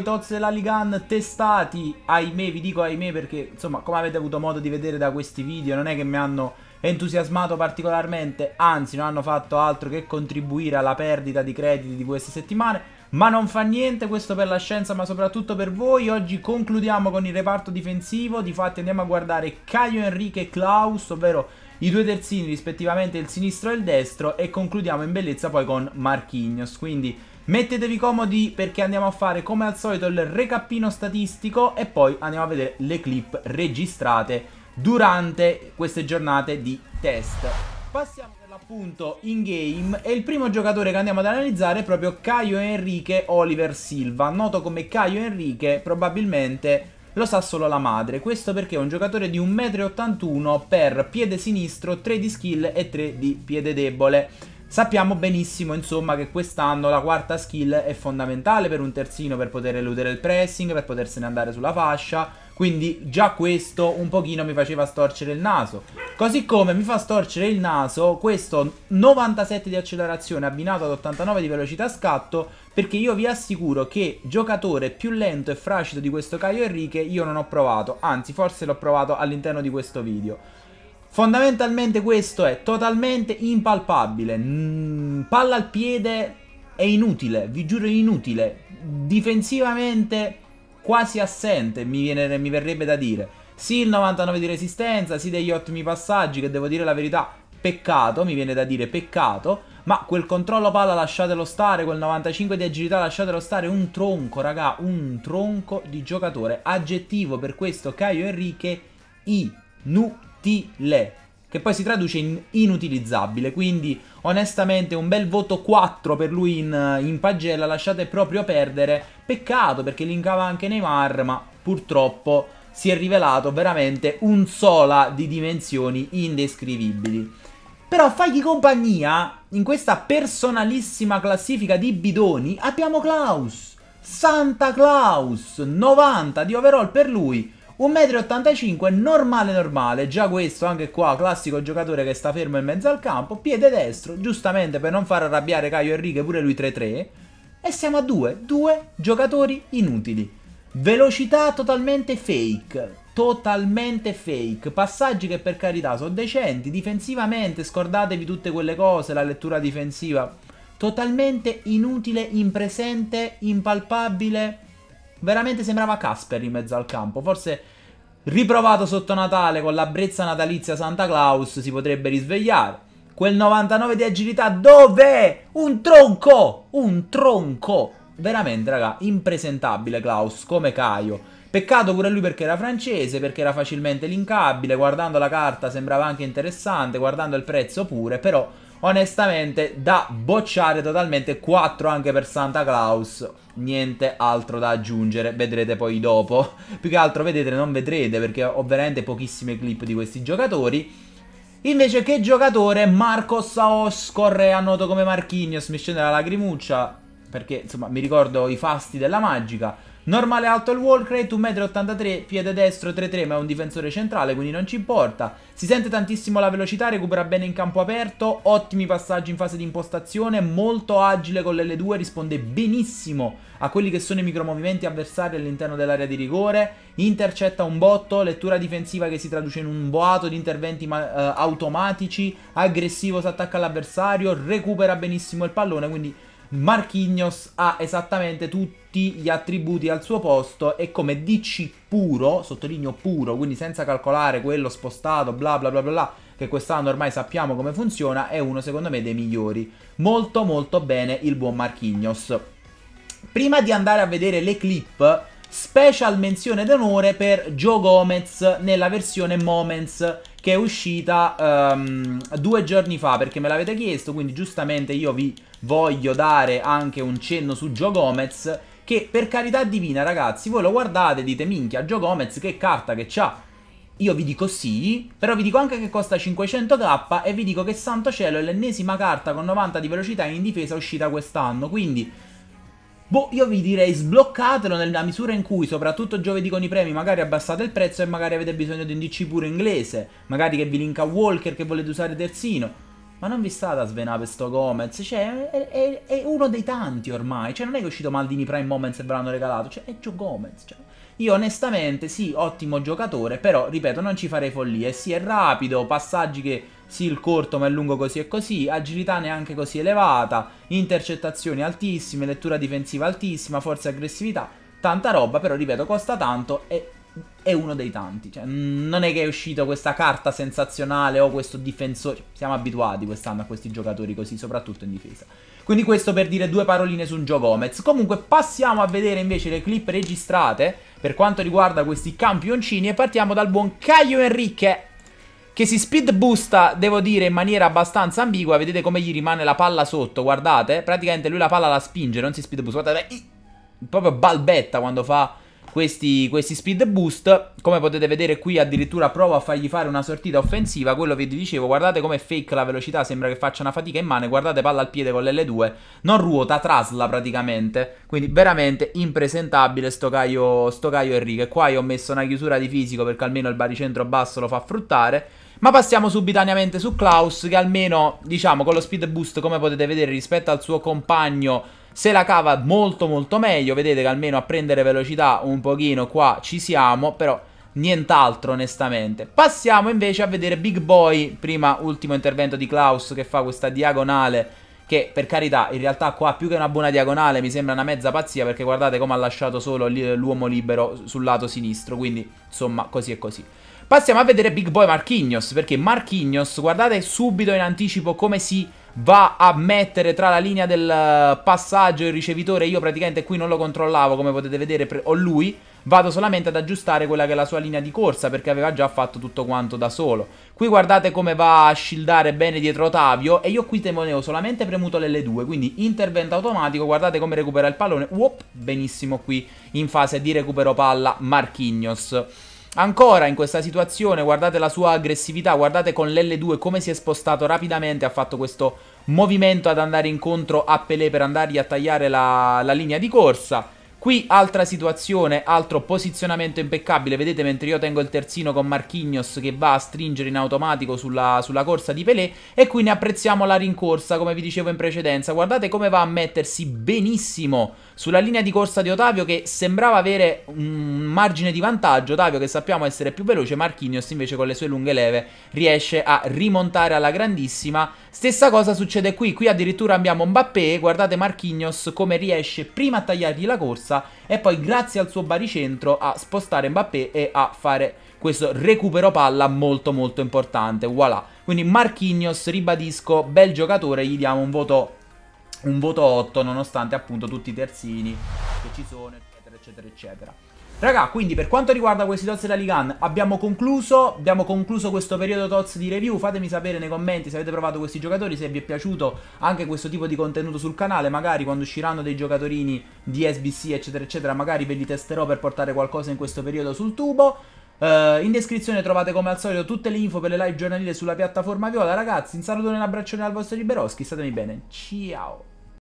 i Toz della Ligan testati, ahimè, vi dico ahimè perché insomma come avete avuto modo di vedere da questi video non è che mi hanno entusiasmato particolarmente, anzi non hanno fatto altro che contribuire alla perdita di crediti di queste settimane, ma non fa niente, questo per la scienza ma soprattutto per voi, oggi concludiamo con il reparto difensivo, difatti andiamo a guardare Caio Enrique e Klaus, ovvero i due terzini rispettivamente il sinistro e il destro e concludiamo in bellezza poi con Marquinhos, quindi Mettetevi comodi perché andiamo a fare come al solito il recapino statistico e poi andiamo a vedere le clip registrate durante queste giornate di test. Passiamo per l'appunto in game e il primo giocatore che andiamo ad analizzare è proprio Caio Enrique Oliver Silva, noto come Caio Enrique, probabilmente lo sa solo la madre, questo perché è un giocatore di 1,81m per piede sinistro, 3 di skill e 3 di piede debole. Sappiamo benissimo, insomma, che quest'anno la quarta skill è fondamentale per un terzino per poter eludere il pressing, per potersene andare sulla fascia. Quindi già questo un pochino mi faceva storcere il naso. Così come mi fa storcere il naso questo 97 di accelerazione abbinato ad 89 di velocità scatto, perché io vi assicuro che giocatore più lento e fragile di questo Caio Enrique io non ho provato, anzi forse l'ho provato all'interno di questo video. Fondamentalmente questo è totalmente impalpabile. Mm, palla al piede è inutile, vi giuro è inutile. Difensivamente quasi assente, mi, viene, mi verrebbe da dire. Sì il 99 di resistenza, sì degli ottimi passaggi, che devo dire la verità, peccato, mi viene da dire peccato, ma quel controllo palla lasciatelo stare, quel 95 di agilità lasciatelo stare, un tronco, raga, un tronco di giocatore. Aggettivo per questo Caio Enrique inutile utile, che poi si traduce in inutilizzabile, quindi onestamente un bel voto 4 per lui in, in pagella, lasciate proprio perdere, peccato perché linkava anche Neymar, ma purtroppo si è rivelato veramente un sola di dimensioni indescrivibili. Però fagli compagnia, in questa personalissima classifica di bidoni abbiamo Klaus, Santa Claus, 90 di overall per lui, 1,85 m, normale normale, già questo anche qua, classico giocatore che sta fermo in mezzo al campo, piede destro, giustamente per non far arrabbiare Caio Enrique, pure lui 3-3, e siamo a due, due giocatori inutili. Velocità totalmente fake, totalmente fake, passaggi che per carità sono decenti, difensivamente scordatevi tutte quelle cose, la lettura difensiva, totalmente inutile, impresente, impalpabile Veramente sembrava Casper in mezzo al campo. Forse riprovato sotto Natale con la brezza natalizia Santa Claus si potrebbe risvegliare. Quel 99 di agilità dove? Un tronco! Un tronco! Veramente, raga, impresentabile Klaus, come Caio. Peccato pure lui perché era francese, perché era facilmente linkabile, guardando la carta sembrava anche interessante, guardando il prezzo pure, però onestamente da bocciare totalmente 4 anche per Santa Claus niente altro da aggiungere vedrete poi dopo più che altro vedete non vedrete perché ho veramente pochissime clip di questi giocatori Invece che giocatore Marcos Saos Correa, noto come Marquinhos, mi scende la lacrimuccia perché insomma mi ricordo i fasti della magica Normale alto il Walcrate, 1,83m, piede destro 3-3 ma è un difensore centrale quindi non ci importa. Si sente tantissimo la velocità, recupera bene in campo aperto, ottimi passaggi in fase di impostazione, molto agile con l'L2, risponde benissimo a quelli che sono i micromovimenti avversari all'interno dell'area di rigore, intercetta un botto, lettura difensiva che si traduce in un boato di interventi eh, automatici, aggressivo si attacca all'avversario, recupera benissimo il pallone quindi Marquinhos ha esattamente tutti gli attributi al suo posto e come DC puro, sottolineo puro, quindi senza calcolare quello spostato, bla bla bla bla, bla che quest'anno ormai sappiamo come funziona, è uno secondo me dei migliori. Molto molto bene il buon Marquinhos. Prima di andare a vedere le clip, special menzione d'onore per Joe Gomez nella versione Moments che è uscita um, due giorni fa perché me l'avete chiesto, quindi giustamente io vi voglio dare anche un cenno su Joe Gomez che per carità divina ragazzi, voi lo guardate e dite minchia Joe Gomez che carta che c'ha io vi dico sì, però vi dico anche che costa 500k e vi dico che santo cielo è l'ennesima carta con 90 di velocità in difesa uscita quest'anno, quindi Boh, io vi direi sbloccatelo nella misura in cui, soprattutto giovedì con i premi, magari abbassate il prezzo e magari avete bisogno di un DC puro inglese, magari che vi linka Walker che volete usare terzino ma non vi state a svenare questo Gomez, cioè è, è, è, uno dei tanti ormai, cioè non è che è uscito Maldini Prime Moments e ve l'hanno regalato, cioè è Joe Gomez, cioè. Io onestamente sì, ottimo giocatore, però ripeto, non ci farei follie, sì è rapido, passaggi che sì il corto ma è lungo così e così, agilità neanche così elevata, intercettazioni altissime, lettura difensiva altissima, forza e aggressività, tanta roba, però ripeto, costa tanto e è uno dei tanti. Cioè, non è che è uscito questa carta sensazionale o questo difensore. Siamo abituati quest'anno a questi giocatori così, soprattutto in difesa. Quindi questo per dire due paroline su un Gio Gomez. Comunque passiamo a vedere invece le clip registrate per quanto riguarda questi campioncini e partiamo dal buon Caio Enrique che si speed boosta, devo dire, in maniera abbastanza ambigua. Vedete come gli rimane la palla sotto, guardate. Praticamente lui la palla la spinge, non si speed boosta. Guardate, proprio balbetta quando fa questi, questi, speed boost. Come potete vedere qui addirittura provo a fargli fare una sortita offensiva, quello che vi dicevo, guardate come fake la velocità, sembra che faccia una fatica in mano, guardate palla al piede con l'L2, non ruota, trasla praticamente, quindi veramente impresentabile sto Caio, sto Caio Enrique. Qua io ho messo una chiusura di fisico perché almeno il baricentro basso lo fa fruttare. Ma passiamo subitaneamente su Klaus che almeno, diciamo, con lo speed boost come potete vedere rispetto al suo compagno se la cava molto molto meglio, vedete che almeno a prendere velocità un pochino qua ci siamo, però nient'altro onestamente. Passiamo invece a vedere Big Boy, prima ultimo intervento di Klaus che fa questa diagonale che per carità in realtà qua più che una buona diagonale mi sembra una mezza pazzia perché guardate come ha lasciato solo l'uomo libero sul lato sinistro, quindi insomma così e così. Passiamo a vedere Big Boy Marquinhos, perché Marquinhos, guardate subito in anticipo come si va a mettere tra la linea del eh, passaggio e il ricevitore. Io praticamente qui non lo controllavo, come potete vedere, ho lui. Vado solamente ad aggiustare quella che è la sua linea di corsa perché aveva già fatto tutto quanto da solo. Qui guardate come va a shieldare bene dietro Otavio e io qui temonevo solamente premuto l'L2, quindi intervento automatico, guardate come recupera il pallone. Uop, benissimo qui in fase di recupero palla Marchignos. Ancora in questa situazione, guardate la sua aggressività, guardate con l'L2 come si è spostato rapidamente, ha fatto questo movimento ad andare incontro a Pelé per andargli a tagliare la, la linea di corsa. Qui altra situazione, altro posizionamento impeccabile, vedete mentre io tengo il terzino con Marquinhos che va a stringere in automatico sulla, sulla, corsa di Pelé e qui ne apprezziamo la rincorsa come vi dicevo in precedenza, guardate come va a mettersi benissimo sulla linea di corsa di Otavio che sembrava avere un margine di vantaggio, Otavio che sappiamo essere più veloce, Marchignos invece con le sue lunghe leve riesce a rimontare alla grandissima Stessa cosa succede qui, qui addirittura abbiamo Mbappé, guardate Marquinhos come riesce prima a tagliargli la corsa e poi grazie al suo baricentro a spostare Mbappé e a fare questo recupero palla molto molto importante, voilà. Quindi Marquinhos, ribadisco, bel giocatore, gli diamo un voto, un voto 8 nonostante appunto tutti i terzini che ci sono eccetera eccetera eccetera. Raga, quindi per quanto riguarda questi tozzi della Ligan, abbiamo concluso, abbiamo concluso questo periodo tozzi di review, fatemi sapere nei commenti se avete provato questi giocatori, se vi è piaciuto anche questo tipo di contenuto sul canale, magari quando usciranno dei giocatori di SBC eccetera eccetera, magari ve li testerò per portare qualcosa in questo periodo sul tubo. Uh, in descrizione trovate come al solito tutte le info per le live giornaliere sulla piattaforma Viola. Ragazzi, un saluto e un abbraccione al vostro Liberoschi. Statemi bene. Ciao.